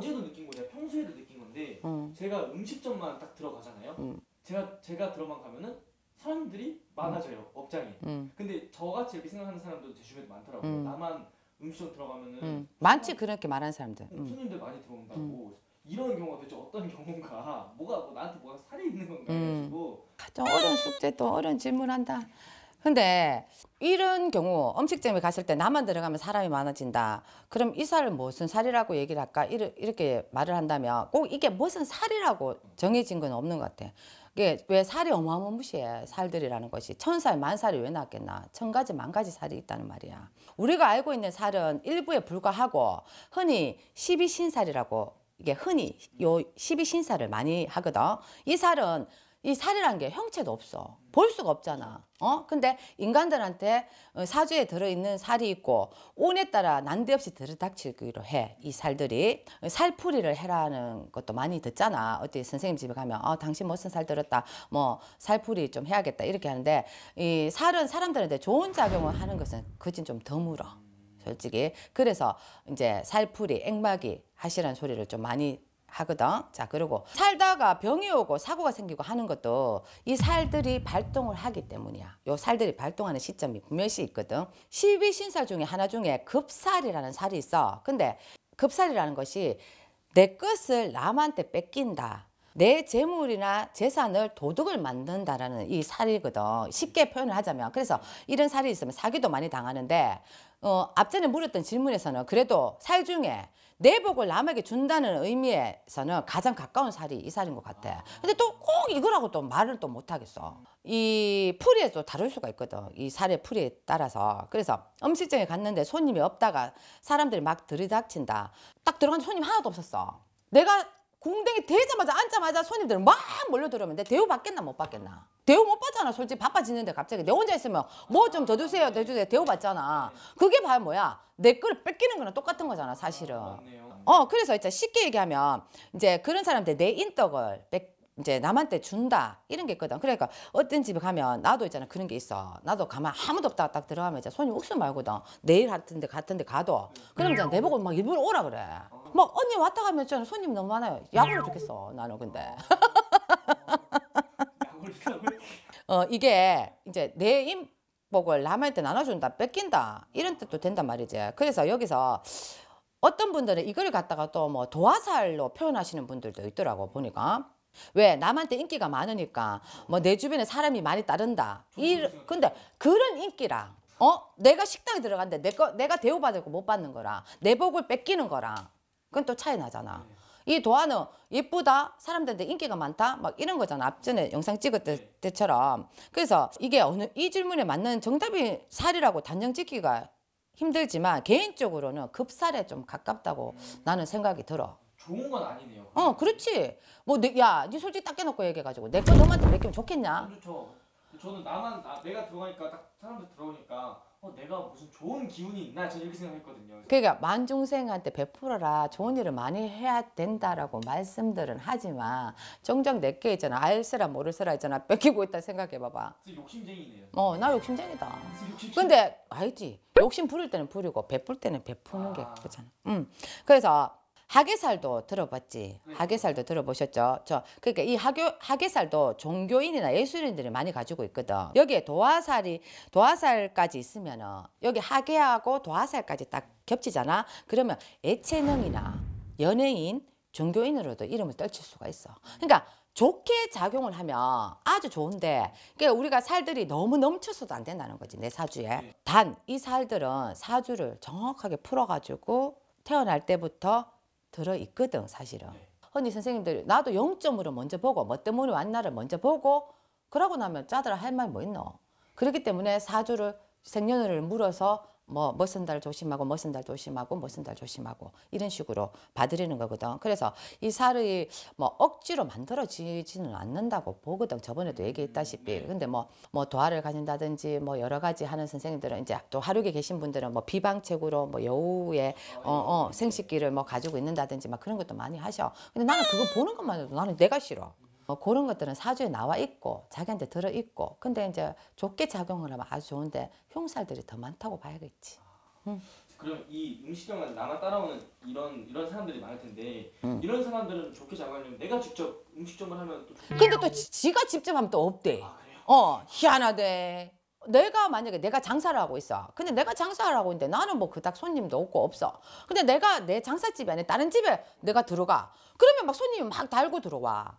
어제도 느낀 거냐 평소에도 느낀 건데 음. 제가 음식점만 딱 들어가잖아요. 음. 제가 제가 들어만 가면은 사람들이 많아져요 업장에. 근데 저같이 이렇게 생각하는 사람도 제 주변에 많더라고요. 나만 음식점 들어가면은 많지 그렇게 말하는 사람들. 손님들 많이 들어온다고. 이런 경우가 도대체 어떤 경우인가 뭐가 뭐 나한테 뭐가 살이 있는 건가 음. 가지고 좀 어려운 숙제 또 어려운 질문한다 근데 이런 경우 음식점에 갔을 때 나만 들어가면 사람이 많아진다. 그럼 이 살을 무슨 살이라고 얘기를 할까? 이렇게 말을 한다면 꼭 이게 무슨 살이라고 정해진 건 없는 것 같아. 이게 왜 살이 어마어마무시해 살들이라는 것이 천살 만살이 왜낫겠나천 가지 만 가지 살이 있다는 말이야 우리가 알고 있는 살은 일부에 불과하고 흔히 십이신살이라고 이게 흔히 요 십이신살을 많이 하거든 이 살은 이 살이란 게 형체도 없어. 볼 수가 없잖아. 어? 근데 인간들한테 어, 사주에 들어있는 살이 있고 운에 따라 난데없이 들이닥치기로 해. 이 살들이. 어, 살풀이를 해라는 것도 많이 듣잖아. 어떻게 선생님 집에 가면 어, 당신 무슨 살 들었다. 뭐 살풀이 좀 해야겠다. 이렇게 하는데 이 살은 사람들한테 좋은 작용을 하는 것은 그진 좀 드물어. 솔직히. 그래서 이제 살풀이, 앵마기 하시라는 소리를 좀 많이 하거든. 자, 그리고 살다가 병이 오고 사고가 생기고 하는 것도 이 살들이 발동을 하기 때문이야. 요 살들이 발동하는 시점이 분명시 있거든. 12신살 중에 하나 중에 급살이라는 살이 있어. 근데 급살이라는 것이 내 것을 남한테 뺏긴다. 내 재물이나 재산을 도둑을 만든다라는 이 살이거든. 쉽게 표현을 하자면. 그래서 이런 살이 있으면 사기도 많이 당하는데, 어, 앞전에 물었던 질문에서는 그래도 살 중에 내복을 남에게 준다는 의미에서는 가장 가까운 살이 이 살인 것 같아. 근데 또 꼭 이거라고 또 말을 또 못하겠어. 이 풀이에 또 다를 수가 있거든. 이 살의 풀이에 따라서. 그래서 음식점에 갔는데 손님이 없다가 사람들이 막 들이닥친다. 딱 들어간 손님 하나도 없었어. 내가 궁뎅이 되자마자 앉자마자 손님들 은막 몰려들어오면 내 대우 받겠나 못 받겠나. 대우 못 받잖아. 솔직히 바빠지는데 갑자기 내 혼자 있으면 뭐 좀 더 주세요, 더 주세요. 대우 받잖아. 그게 봐야 뭐야. 내 걸 뺏기는 거랑 똑같은 거잖아, 사실은. 아, 어, 그래서 이제 쉽게 얘기하면 이제 그런 사람들 내 인덕을 뺏 이제 남한테 준다 이런 게 있거든 그러니까 어떤 집에 가면 나도 있잖아 그런 게 있어 나도 가만 아무도 없다 딱 들어가면 이제 손이 욱수 말거든 내일 같은데 같은데 가도 그럼 이제 내보고 막 일부러 오라 그래 막 언니 왔다 가면 있잖아 손님 너무 많아요 약으로 좋겠어 나는 근데 어. 어, 이게 이제 내 인복을 남한테 나눠준다, 뺏긴다 이런 뜻도 된단 말이지. 그래서 여기서 어떤 분들은 이걸 갖다가 또 뭐 도화살로 표현하시는 분들도 있더라고 보니까. 왜 남한테 인기가 많으니까 뭐 내 주변에 사람이 많이 따른다. 이 근데 그런 인기라어 내가 식당에 들어갔는데 내거 내가 대우받을 거 못 받는 거라내 복을 뺏기는 거라 그건 또 차이 나잖아. 이도안은 예쁘다, 사람들한테 인기가 많다, 막 이런 거잖아. 앞전에 영상 찍었을 네. 때처럼. 그래서 이게 어느 이 질문에 맞는 정답이 살이라고 단정 짓기가 힘들지만 개인적으로는 급살에 좀 가깝다고 음. 나는 생각이 들어. 좋은 건 아니네요. 어, 그렇지. 뭐, 내, 야, 니 솔직히 딱 깨놓고 얘기해가지고 내거 너한테 맡기면 좋겠냐? 그죠 저는 나만 나, 내가 들어가니까 딱 사람들 들어오니까 어, 내가 무슨 좋은 기운이 있나 저는 이렇게 생각했거든요. 그러니까 만중생한테 베풀어라 좋은 일을 많이 해야 된다라고 말씀들은 하지만 정작 내게 있잖아 알쓰라 모를쓰라 있잖아 뺏기고 있다 생각해봐봐. 욕심쟁이네요. 어나 욕심쟁이다. 욕심쟁이. 근데 알지 욕심 부릴 때는 부리고 베풀 때는 베푸는 아. 게 그거잖아. 음 그래서 하계살도 들어봤지. 네. 하계살도 들어보셨죠? 저 그러니까 이 하교, 하계살도 종교인이나 예술인들이 많이 가지고 있거든. 여기에 도화살이 도화살까지 있으면은 여기 하계하고 도화살까지 딱 겹치잖아. 그러면 애체능이나 연예인, 종교인으로도 이름을 떨칠 수가 있어. 그러니까 좋게 작용을 하면 아주 좋은데 그러니까 우리가 살들이 너무 넘쳐서도 안 된다는 거지 내 사주에. 네. 단이 살들은 사주를 정확하게 풀어가지고 태어날 때부터 들어 있거든 사실은. 언니 네. 선생님들 나도 영점으로 먼저 보고 뭐 때문에 왔나를 먼저 보고 그러고 나면 짜들 할말 뭐 있노? 그렇기 때문에 사주를 생년월일을 물어서 뭐멋슨달 조심하고 멋슨달 조심하고 멋슨달 조심하고 이런 식으로 봐드리는 거거든. 그래서 이 살이 뭐 억지로 만들어지지는 않는다고 보거든. 저번에도 얘기했다시피. 음, 네. 근데 뭐뭐 뭐 도화를 가진다든지 뭐 여러 가지 하는 선생님들은 이제 또 하루에 계신 분들은 뭐 비방책으로 뭐 여우의 어, 어, 어 예. 생식기를 뭐 가지고 있는다든지 막 그런 것도 많이 하셔. 근데 나는 그거 보는 것만 해도 나는 내가 싫어. 어, 그런 것들은 사주에 나와 있고 자기한테 들어 있고 근데 이제 좋게 작용을 하면 아주 좋은데 흉살들이 더 많다고 봐야겠지. 아, 응. 그럼 이 음식형은 나만 따라오는 이런 이런 사람들이 많을 텐데 응. 이런 사람들은 좋게 작용하면 내가 직접 음식점을 하면 또 근데 또 지, 가 직접 하면 또 없대. 아, 어 희한하대. 내가 만약에 내가 장사를 하고 있어 근데 내가 장사를 하고 있는데 나는 뭐 그닥 손님도 없고 없어 근데 내가 내 장사집이 아니 다른 집에 내가 들어가 그러면 막 손님이 막 달고 들어와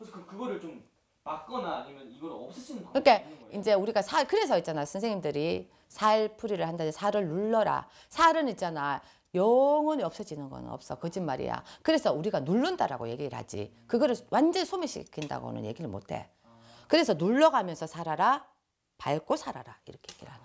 그래서 그, 그거를 좀 막거나 아니면 이걸 없애시는 방법이 그러니까 이제 우리가 살 그래서 있잖아 선생님들이 살풀이를 한다는데 살을 눌러라 살은 있잖아 영원히 없어지는 건 없어 거짓말이야 그래서 우리가 누른다라고 얘기를 하지 그거를 완전히 소멸시킨다고는 얘기를 못해 그래서 눌러가면서 살아라 밟고 살아라 이렇게 얘기를 하는